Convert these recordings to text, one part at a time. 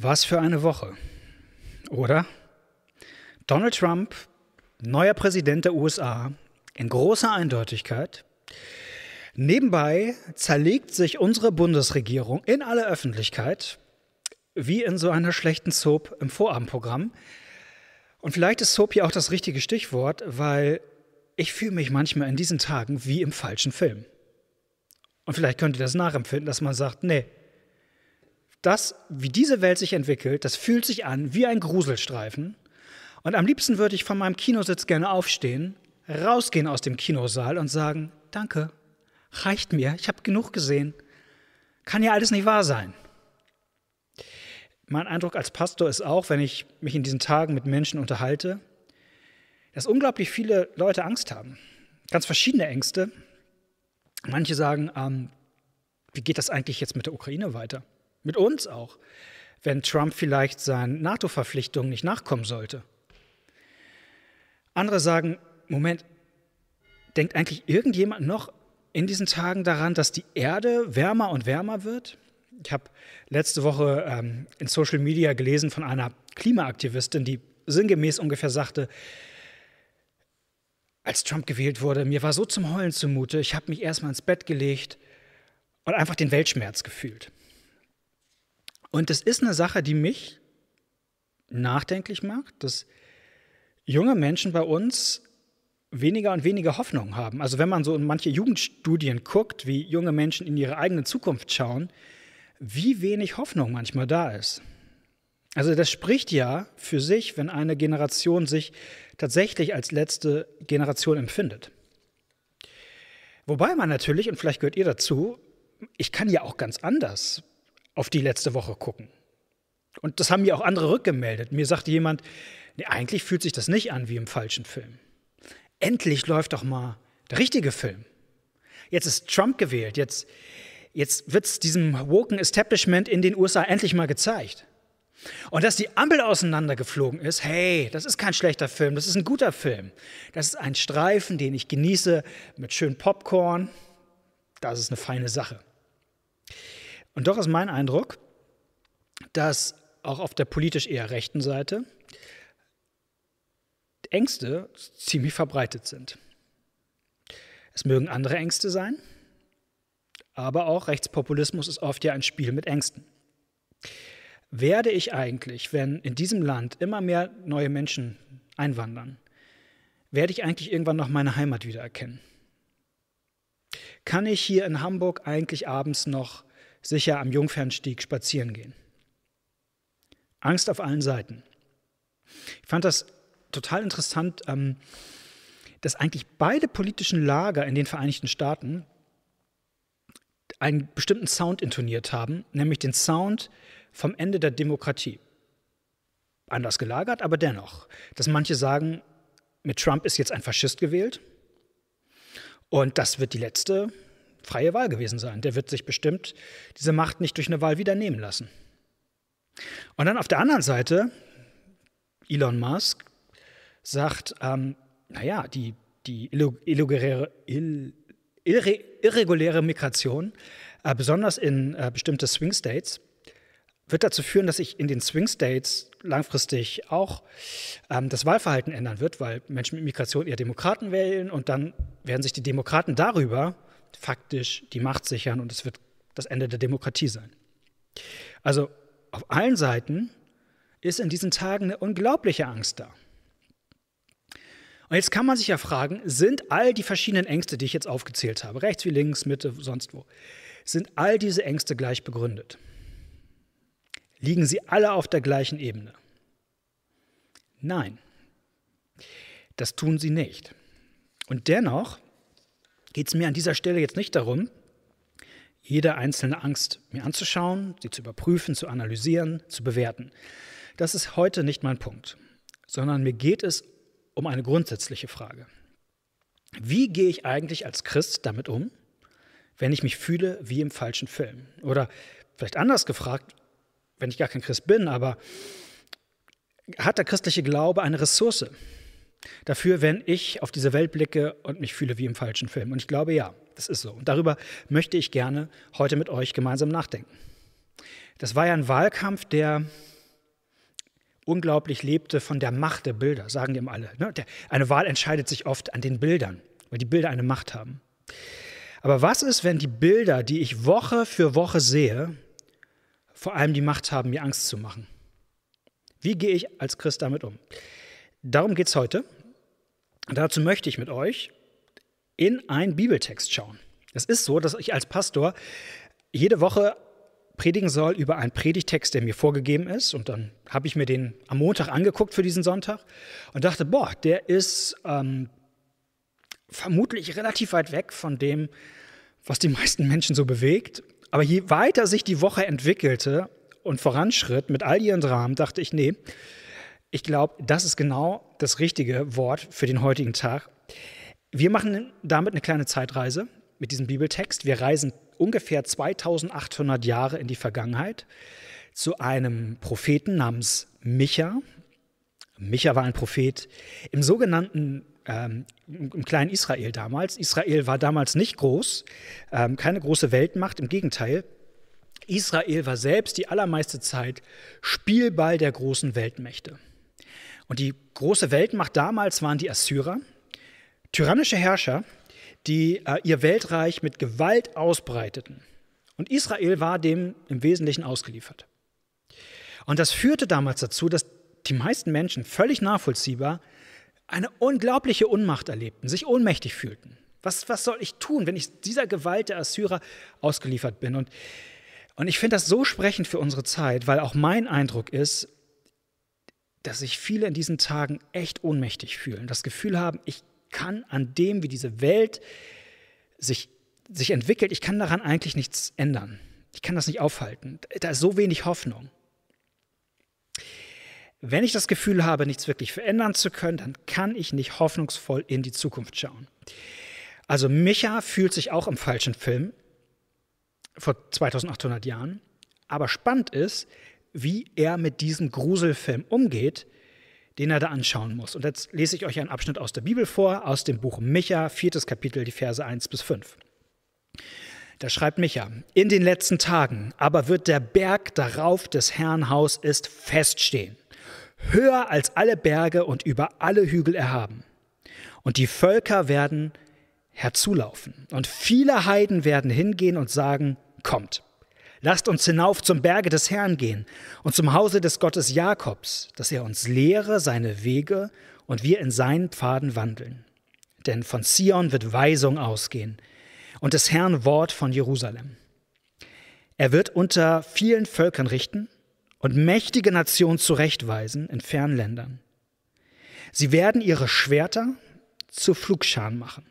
Was für eine Woche, oder? Donald Trump, neuer Präsident der USA, in großer Eindeutigkeit. Nebenbei zerlegt sich unsere Bundesregierung in aller Öffentlichkeit, wie in so einer schlechten Soap im Vorabendprogramm. Und vielleicht ist Soap ja auch das richtige Stichwort, weil ich fühle mich manchmal in diesen Tagen wie im falschen Film. Und vielleicht könnt ihr das nachempfinden, dass man sagt, nee, das, wie diese Welt sich entwickelt, das fühlt sich an wie ein Gruselstreifen. Und am liebsten würde ich von meinem Kinositz gerne aufstehen, rausgehen aus dem Kinosaal und sagen, danke, reicht mir, ich habe genug gesehen. Kann ja alles nicht wahr sein. Mein Eindruck als Pastor ist auch, wenn ich mich in diesen Tagen mit Menschen unterhalte, dass unglaublich viele Leute Angst haben. Ganz verschiedene Ängste. Manche sagen, ähm, wie geht das eigentlich jetzt mit der Ukraine weiter? mit uns auch, wenn Trump vielleicht seinen NATO-Verpflichtungen nicht nachkommen sollte. Andere sagen, Moment, denkt eigentlich irgendjemand noch in diesen Tagen daran, dass die Erde wärmer und wärmer wird? Ich habe letzte Woche ähm, in Social Media gelesen von einer Klimaaktivistin, die sinngemäß ungefähr sagte, als Trump gewählt wurde, mir war so zum Heulen zumute, ich habe mich erstmal ins Bett gelegt und einfach den Weltschmerz gefühlt. Und das ist eine Sache, die mich nachdenklich macht, dass junge Menschen bei uns weniger und weniger Hoffnung haben. Also wenn man so in manche Jugendstudien guckt, wie junge Menschen in ihre eigene Zukunft schauen, wie wenig Hoffnung manchmal da ist. Also das spricht ja für sich, wenn eine Generation sich tatsächlich als letzte Generation empfindet. Wobei man natürlich, und vielleicht gehört ihr dazu, ich kann ja auch ganz anders auf die letzte Woche gucken. Und das haben mir auch andere rückgemeldet. Mir sagte jemand, nee, eigentlich fühlt sich das nicht an wie im falschen Film. Endlich läuft doch mal der richtige Film. Jetzt ist Trump gewählt, jetzt, jetzt wird es diesem Woken Establishment in den USA endlich mal gezeigt. Und dass die Ampel auseinandergeflogen ist, hey, das ist kein schlechter Film, das ist ein guter Film. Das ist ein Streifen, den ich genieße mit schön Popcorn. Das ist eine feine Sache. Und doch ist mein Eindruck, dass auch auf der politisch eher rechten Seite Ängste ziemlich verbreitet sind. Es mögen andere Ängste sein, aber auch Rechtspopulismus ist oft ja ein Spiel mit Ängsten. Werde ich eigentlich, wenn in diesem Land immer mehr neue Menschen einwandern, werde ich eigentlich irgendwann noch meine Heimat wiedererkennen? Kann ich hier in Hamburg eigentlich abends noch sicher am Jungfernstieg spazieren gehen. Angst auf allen Seiten. Ich fand das total interessant, ähm, dass eigentlich beide politischen Lager in den Vereinigten Staaten einen bestimmten Sound intoniert haben, nämlich den Sound vom Ende der Demokratie. Anders gelagert, aber dennoch. Dass manche sagen, mit Trump ist jetzt ein Faschist gewählt und das wird die letzte freie Wahl gewesen sein. Der wird sich bestimmt diese Macht nicht durch eine Wahl wieder nehmen lassen. Und dann auf der anderen Seite, Elon Musk sagt, ähm, naja, die, die irreguläre, ill, irreguläre Migration, äh, besonders in äh, bestimmte Swing States, wird dazu führen, dass sich in den Swing States langfristig auch ähm, das Wahlverhalten ändern wird, weil Menschen mit Migration eher Demokraten wählen und dann werden sich die Demokraten darüber faktisch die Macht sichern und es wird das Ende der Demokratie sein. Also auf allen Seiten ist in diesen Tagen eine unglaubliche Angst da. Und jetzt kann man sich ja fragen, sind all die verschiedenen Ängste, die ich jetzt aufgezählt habe, rechts wie links, Mitte, sonst wo, sind all diese Ängste gleich begründet? Liegen sie alle auf der gleichen Ebene? Nein, das tun sie nicht. Und dennoch geht es mir an dieser Stelle jetzt nicht darum, jede einzelne Angst mir anzuschauen, sie zu überprüfen, zu analysieren, zu bewerten. Das ist heute nicht mein Punkt, sondern mir geht es um eine grundsätzliche Frage. Wie gehe ich eigentlich als Christ damit um, wenn ich mich fühle wie im falschen Film? Oder vielleicht anders gefragt, wenn ich gar kein Christ bin, aber hat der christliche Glaube eine Ressource, dafür, wenn ich auf diese Welt blicke und mich fühle wie im falschen Film. Und ich glaube, ja, das ist so. Und darüber möchte ich gerne heute mit euch gemeinsam nachdenken. Das war ja ein Wahlkampf, der unglaublich lebte von der Macht der Bilder, sagen ihm alle. Ne? Eine Wahl entscheidet sich oft an den Bildern, weil die Bilder eine Macht haben. Aber was ist, wenn die Bilder, die ich Woche für Woche sehe, vor allem die Macht haben, mir Angst zu machen? Wie gehe ich als Christ damit um? Darum geht es heute. Dazu möchte ich mit euch in einen Bibeltext schauen. Es ist so, dass ich als Pastor jede Woche predigen soll über einen Predigtext, der mir vorgegeben ist. Und dann habe ich mir den am Montag angeguckt für diesen Sonntag und dachte, boah, der ist ähm, vermutlich relativ weit weg von dem, was die meisten Menschen so bewegt. Aber je weiter sich die Woche entwickelte und voranschritt mit all ihren Dramen, dachte ich, nee, ich glaube, das ist genau das richtige Wort für den heutigen Tag. Wir machen damit eine kleine Zeitreise mit diesem Bibeltext. Wir reisen ungefähr 2800 Jahre in die Vergangenheit zu einem Propheten namens Micha. Micha war ein Prophet im sogenannten ähm, im kleinen Israel damals. Israel war damals nicht groß, ähm, keine große Weltmacht, im Gegenteil. Israel war selbst die allermeiste Zeit Spielball der großen Weltmächte. Und die große Weltmacht damals waren die Assyrer, tyrannische Herrscher, die äh, ihr Weltreich mit Gewalt ausbreiteten. Und Israel war dem im Wesentlichen ausgeliefert. Und das führte damals dazu, dass die meisten Menschen völlig nachvollziehbar eine unglaubliche Unmacht erlebten, sich ohnmächtig fühlten. Was, was soll ich tun, wenn ich dieser Gewalt der Assyrer ausgeliefert bin? Und, und ich finde das so sprechend für unsere Zeit, weil auch mein Eindruck ist, dass sich viele in diesen Tagen echt ohnmächtig fühlen, das Gefühl haben, ich kann an dem, wie diese Welt sich, sich entwickelt, ich kann daran eigentlich nichts ändern. Ich kann das nicht aufhalten. Da ist so wenig Hoffnung. Wenn ich das Gefühl habe, nichts wirklich verändern zu können, dann kann ich nicht hoffnungsvoll in die Zukunft schauen. Also Micha fühlt sich auch im falschen Film vor 2800 Jahren. Aber spannend ist, wie er mit diesem Gruselfilm umgeht, den er da anschauen muss. Und jetzt lese ich euch einen Abschnitt aus der Bibel vor, aus dem Buch Micha, viertes Kapitel, die Verse 1 bis 5. Da schreibt Micha, in den letzten Tagen aber wird der Berg darauf des Herrn Haus ist feststehen, höher als alle Berge und über alle Hügel erhaben. Und die Völker werden herzulaufen und viele Heiden werden hingehen und sagen, kommt, Lasst uns hinauf zum Berge des Herrn gehen und zum Hause des Gottes Jakobs, dass er uns lehre seine Wege und wir in seinen Pfaden wandeln. Denn von Zion wird Weisung ausgehen und des Herrn Wort von Jerusalem. Er wird unter vielen Völkern richten und mächtige Nationen zurechtweisen in fernen Ländern. Sie werden ihre Schwerter zu Flugscharen machen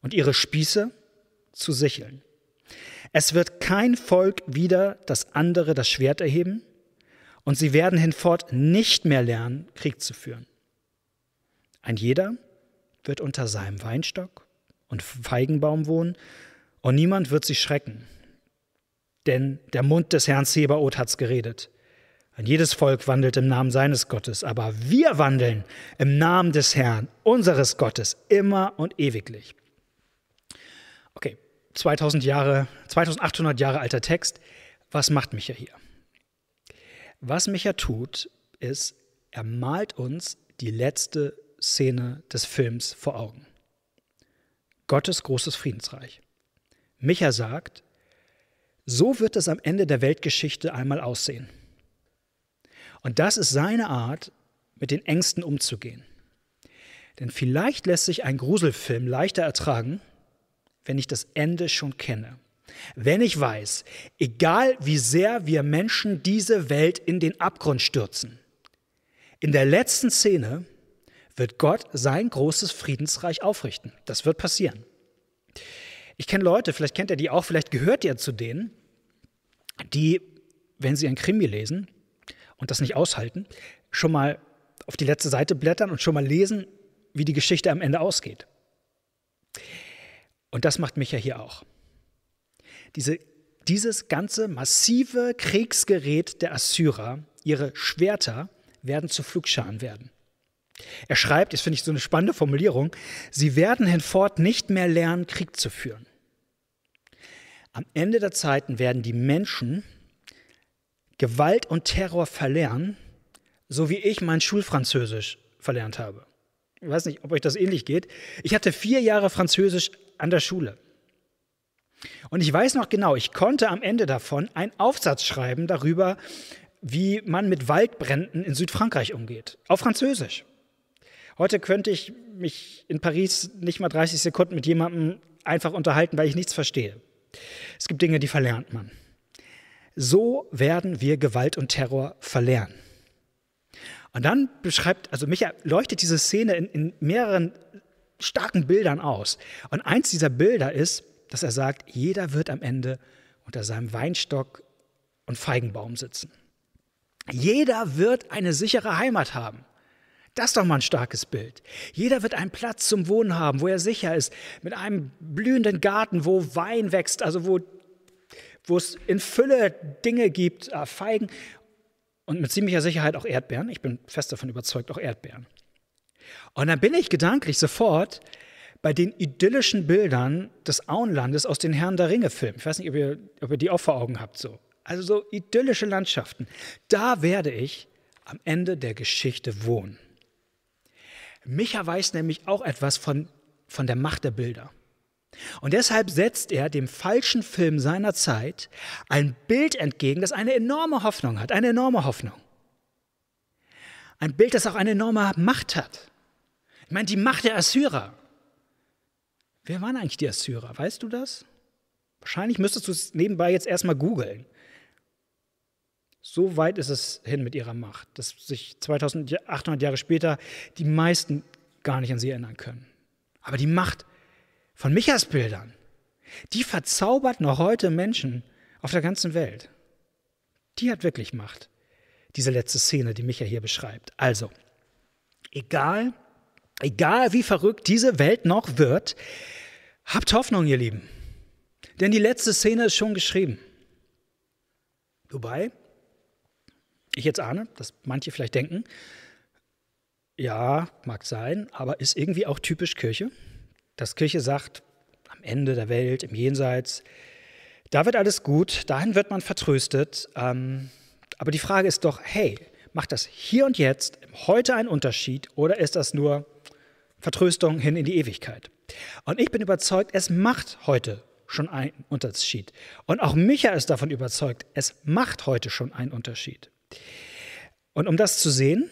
und ihre Spieße zu Sicheln. Es wird kein Volk wieder das andere das Schwert erheben und sie werden hinfort nicht mehr lernen, Krieg zu führen. Ein jeder wird unter seinem Weinstock und Feigenbaum wohnen und niemand wird sie schrecken. Denn der Mund des Herrn Zebaoth hat's geredet. Ein jedes Volk wandelt im Namen seines Gottes, aber wir wandeln im Namen des Herrn, unseres Gottes, immer und ewiglich. Okay, 2000 Jahre, 2800 Jahre alter Text. Was macht Micha hier? Was Micha tut, ist, er malt uns die letzte Szene des Films vor Augen. Gottes großes Friedensreich. Micha sagt, so wird es am Ende der Weltgeschichte einmal aussehen. Und das ist seine Art, mit den Ängsten umzugehen. Denn vielleicht lässt sich ein Gruselfilm leichter ertragen, wenn ich das Ende schon kenne. Wenn ich weiß, egal wie sehr wir Menschen diese Welt in den Abgrund stürzen, in der letzten Szene wird Gott sein großes Friedensreich aufrichten. Das wird passieren. Ich kenne Leute, vielleicht kennt ihr die auch, vielleicht gehört ihr zu denen, die, wenn sie ein Krimi lesen und das nicht aushalten, schon mal auf die letzte Seite blättern und schon mal lesen, wie die Geschichte am Ende ausgeht. Und das macht mich ja hier auch. Diese, dieses ganze massive Kriegsgerät der Assyrer, ihre Schwerter, werden zu Flugscharen werden. Er schreibt, das finde ich so eine spannende Formulierung, sie werden hinfort nicht mehr lernen, Krieg zu führen. Am Ende der Zeiten werden die Menschen Gewalt und Terror verlernen, so wie ich mein Schulfranzösisch verlernt habe. Ich weiß nicht, ob euch das ähnlich geht. Ich hatte vier Jahre Französisch an der Schule. Und ich weiß noch genau, ich konnte am Ende davon einen Aufsatz schreiben darüber, wie man mit Waldbränden in Südfrankreich umgeht. Auf Französisch. Heute könnte ich mich in Paris nicht mal 30 Sekunden mit jemandem einfach unterhalten, weil ich nichts verstehe. Es gibt Dinge, die verlernt man. So werden wir Gewalt und Terror verlernen. Und dann beschreibt, also mich leuchtet diese Szene in, in mehreren starken Bildern aus. Und eins dieser Bilder ist, dass er sagt, jeder wird am Ende unter seinem Weinstock und Feigenbaum sitzen. Jeder wird eine sichere Heimat haben. Das ist doch mal ein starkes Bild. Jeder wird einen Platz zum Wohnen haben, wo er sicher ist, mit einem blühenden Garten, wo Wein wächst, also wo, wo es in Fülle Dinge gibt, äh, Feigen und mit ziemlicher Sicherheit auch Erdbeeren. Ich bin fest davon überzeugt, auch Erdbeeren. Und dann bin ich gedanklich sofort bei den idyllischen Bildern des Auenlandes aus den Herrn der Ringe-Filmen. Ich weiß nicht, ob ihr, ob ihr die auch vor Augen habt. So. Also so idyllische Landschaften. Da werde ich am Ende der Geschichte wohnen. Micha weiß nämlich auch etwas von, von der Macht der Bilder. Und deshalb setzt er dem falschen Film seiner Zeit ein Bild entgegen, das eine enorme Hoffnung hat, eine enorme Hoffnung. Ein Bild, das auch eine enorme Macht hat. Ich meine, die Macht der Assyrer. Wer waren eigentlich die Assyrer? Weißt du das? Wahrscheinlich müsstest du es nebenbei jetzt erstmal googeln. So weit ist es hin mit ihrer Macht, dass sich 2800 Jahre später die meisten gar nicht an sie erinnern können. Aber die Macht von Michas Bildern, die verzaubert noch heute Menschen auf der ganzen Welt. Die hat wirklich Macht, diese letzte Szene, die Micha hier beschreibt. Also, egal egal wie verrückt diese Welt noch wird, habt Hoffnung, ihr Lieben. Denn die letzte Szene ist schon geschrieben. Wobei, ich jetzt ahne, dass manche vielleicht denken, ja, mag sein, aber ist irgendwie auch typisch Kirche, dass Kirche sagt, am Ende der Welt, im Jenseits, da wird alles gut, dahin wird man vertröstet. Ähm, aber die Frage ist doch, hey, macht das hier und jetzt, heute einen Unterschied oder ist das nur Vertröstung hin in die Ewigkeit. Und ich bin überzeugt, es macht heute schon einen Unterschied. Und auch Micha ist davon überzeugt, es macht heute schon einen Unterschied. Und um das zu sehen,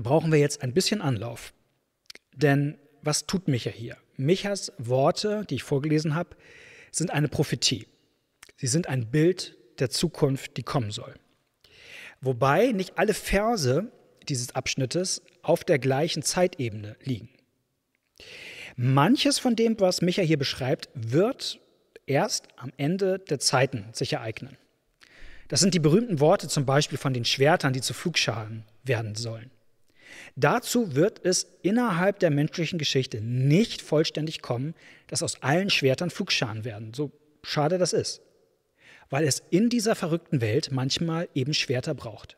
brauchen wir jetzt ein bisschen Anlauf. Denn was tut Micha hier? Michas Worte, die ich vorgelesen habe, sind eine Prophetie. Sie sind ein Bild der Zukunft, die kommen soll. Wobei nicht alle Verse dieses Abschnittes auf der gleichen Zeitebene liegen. Manches von dem, was Micha hier beschreibt, wird erst am Ende der Zeiten sich ereignen. Das sind die berühmten Worte zum Beispiel von den Schwertern, die zu Flugscharen werden sollen. Dazu wird es innerhalb der menschlichen Geschichte nicht vollständig kommen, dass aus allen Schwertern Flugscharen werden, so schade das ist. Weil es in dieser verrückten Welt manchmal eben Schwerter braucht.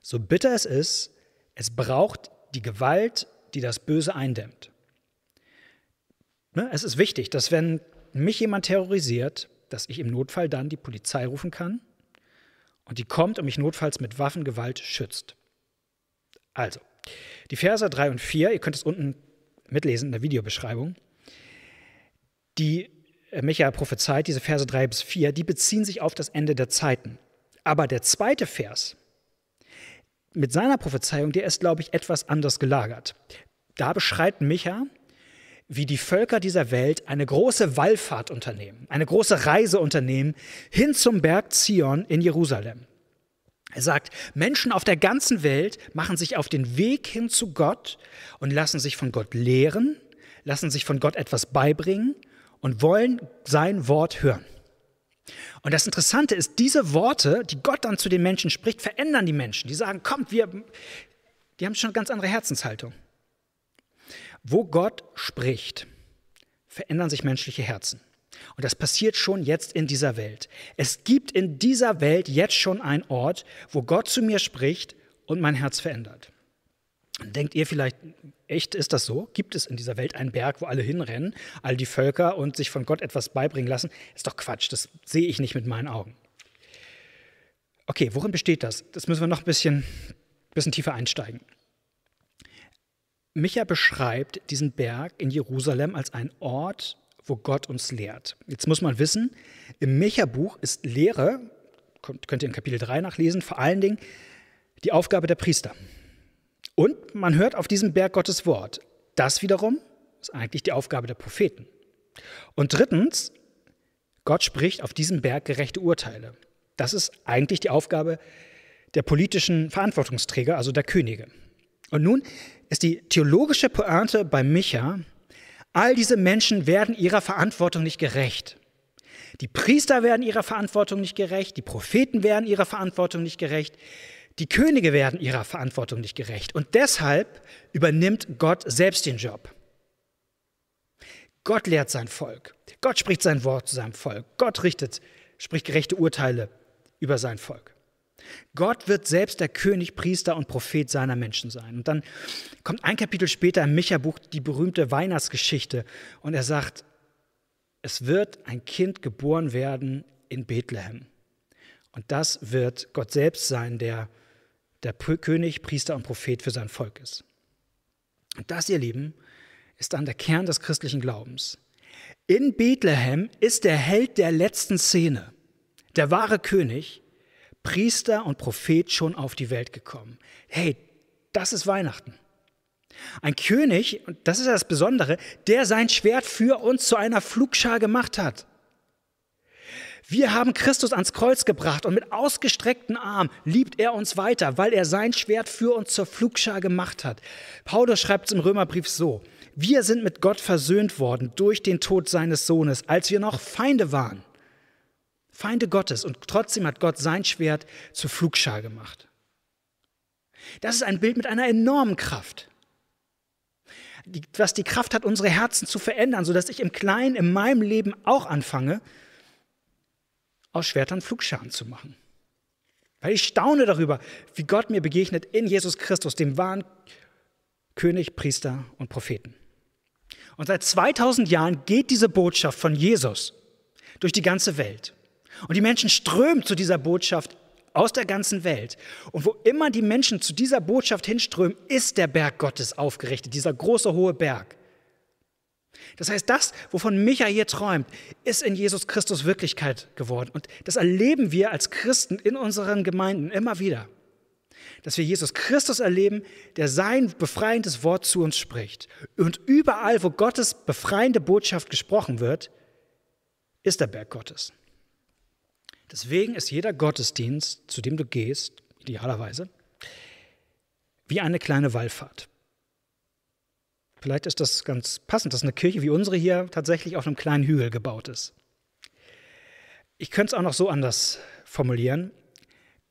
So bitter es ist, es braucht die Gewalt, die das Böse eindämmt. Ne, es ist wichtig, dass wenn mich jemand terrorisiert, dass ich im Notfall dann die Polizei rufen kann und die kommt und mich notfalls mit Waffengewalt schützt. Also, die Verse 3 und 4, ihr könnt es unten mitlesen in der Videobeschreibung, die äh, Michael prophezeit, diese Verse 3 bis 4, die beziehen sich auf das Ende der Zeiten. Aber der zweite Vers, mit seiner Prophezeiung, der ist, glaube ich, etwas anders gelagert. Da beschreibt Micha, wie die Völker dieser Welt eine große Wallfahrt unternehmen, eine große Reise unternehmen hin zum Berg Zion in Jerusalem. Er sagt, Menschen auf der ganzen Welt machen sich auf den Weg hin zu Gott und lassen sich von Gott lehren, lassen sich von Gott etwas beibringen und wollen sein Wort hören. Und das Interessante ist, diese Worte, die Gott dann zu den Menschen spricht, verändern die Menschen. Die sagen, kommt, wir, die haben schon eine ganz andere Herzenshaltung. Wo Gott spricht, verändern sich menschliche Herzen. Und das passiert schon jetzt in dieser Welt. Es gibt in dieser Welt jetzt schon einen Ort, wo Gott zu mir spricht und mein Herz verändert. Denkt ihr vielleicht, echt ist das so? Gibt es in dieser Welt einen Berg, wo alle hinrennen, all die Völker und sich von Gott etwas beibringen lassen? Ist doch Quatsch, das sehe ich nicht mit meinen Augen. Okay, worin besteht das? Das müssen wir noch ein bisschen, bisschen tiefer einsteigen. Micha beschreibt diesen Berg in Jerusalem als einen Ort, wo Gott uns lehrt. Jetzt muss man wissen, im Micha-Buch ist Lehre, könnt ihr in Kapitel 3 nachlesen, vor allen Dingen die Aufgabe der Priester. Und man hört auf diesem Berg Gottes Wort. Das wiederum ist eigentlich die Aufgabe der Propheten. Und drittens, Gott spricht auf diesem Berg gerechte Urteile. Das ist eigentlich die Aufgabe der politischen Verantwortungsträger, also der Könige. Und nun ist die theologische Pointe bei Micha, all diese Menschen werden ihrer Verantwortung nicht gerecht. Die Priester werden ihrer Verantwortung nicht gerecht, die Propheten werden ihrer Verantwortung nicht gerecht, die Könige werden ihrer Verantwortung nicht gerecht und deshalb übernimmt Gott selbst den Job. Gott lehrt sein Volk. Gott spricht sein Wort zu seinem Volk. Gott richtet, spricht gerechte Urteile über sein Volk. Gott wird selbst der König, Priester und Prophet seiner Menschen sein. Und dann kommt ein Kapitel später im Micha-Buch die berühmte Weihnachtsgeschichte und er sagt, es wird ein Kind geboren werden in Bethlehem. Und das wird Gott selbst sein, der der König, Priester und Prophet für sein Volk ist. Und das, ihr Lieben, ist dann der Kern des christlichen Glaubens. In Bethlehem ist der Held der letzten Szene, der wahre König, Priester und Prophet schon auf die Welt gekommen. Hey, das ist Weihnachten. Ein König, und das ist ja das Besondere, der sein Schwert für uns zu einer Flugschar gemacht hat. Wir haben Christus ans Kreuz gebracht und mit ausgestrecktem Arm liebt er uns weiter, weil er sein Schwert für uns zur Flugschar gemacht hat. Paulus schreibt es im Römerbrief so: Wir sind mit Gott versöhnt worden durch den Tod seines Sohnes, als wir noch Feinde waren. Feinde Gottes und trotzdem hat Gott sein Schwert zur Flugschar gemacht. Das ist ein Bild mit einer enormen Kraft. Die, was die Kraft hat, unsere Herzen zu verändern, sodass ich im Kleinen, in meinem Leben auch anfange, aus Schwertern Flugscharen zu machen. Weil ich staune darüber, wie Gott mir begegnet in Jesus Christus, dem wahren König, Priester und Propheten. Und seit 2000 Jahren geht diese Botschaft von Jesus durch die ganze Welt. Und die Menschen strömen zu dieser Botschaft aus der ganzen Welt. Und wo immer die Menschen zu dieser Botschaft hinströmen, ist der Berg Gottes aufgerichtet, dieser große hohe Berg. Das heißt, das, wovon Micha hier träumt, ist in Jesus Christus Wirklichkeit geworden. Und das erleben wir als Christen in unseren Gemeinden immer wieder. Dass wir Jesus Christus erleben, der sein befreiendes Wort zu uns spricht. Und überall, wo Gottes befreiende Botschaft gesprochen wird, ist der Berg Gottes. Deswegen ist jeder Gottesdienst, zu dem du gehst, idealerweise, wie eine kleine Wallfahrt. Vielleicht ist das ganz passend, dass eine Kirche wie unsere hier tatsächlich auf einem kleinen Hügel gebaut ist. Ich könnte es auch noch so anders formulieren.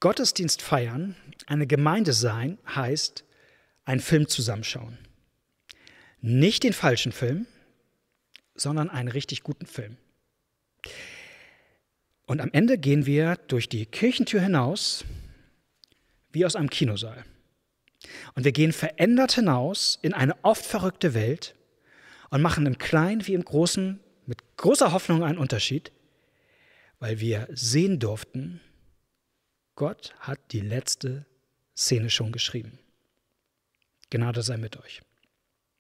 Gottesdienst feiern, eine Gemeinde sein, heißt einen Film zusammenschauen. Nicht den falschen Film, sondern einen richtig guten Film. Und am Ende gehen wir durch die Kirchentür hinaus, wie aus einem Kinosaal. Und wir gehen verändert hinaus in eine oft verrückte Welt und machen im Kleinen wie im Großen mit großer Hoffnung einen Unterschied, weil wir sehen durften, Gott hat die letzte Szene schon geschrieben. Gnade sei mit euch.